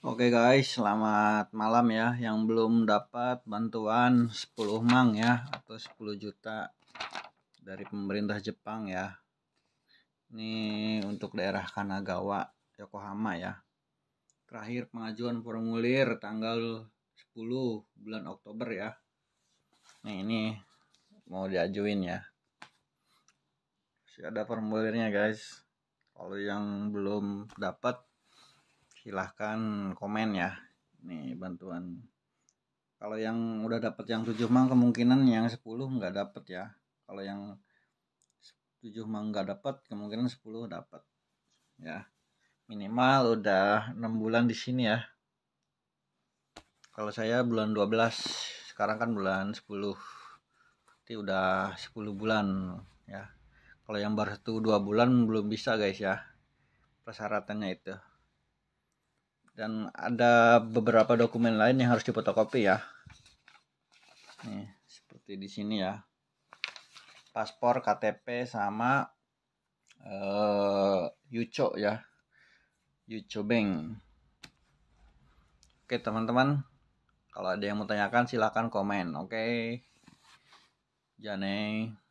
Oke okay guys, selamat malam ya yang belum dapat bantuan 10 mang ya atau 10 juta dari pemerintah Jepang ya. Ini untuk daerah Kanagawa, Yokohama ya. Terakhir pengajuan formulir tanggal 10 bulan Oktober ya. Nah ini mau diajuin ya. Sudah ada formulirnya guys. Kalau yang belum dapat silahkan komen ya nih bantuan kalau yang udah dapat yang 7 mang kemungkinan yang 10 nggak dapat ya kalau yang 7 mang nggak dapat kemungkinan 10 dapat ya minimal udah 6 bulan di sini ya kalau saya bulan 12 sekarang kan bulan 10 berarti udah 10 bulan ya kalau yang baru tuh 2 bulan belum bisa guys ya persyaratannya itu dan ada beberapa dokumen lain yang harus dipotokopi ya nih seperti di sini ya paspor KTP sama uh, Yuco ya Yuco Bank oke teman-teman kalau ada yang mau tanyakan silahkan komen oke okay? Jane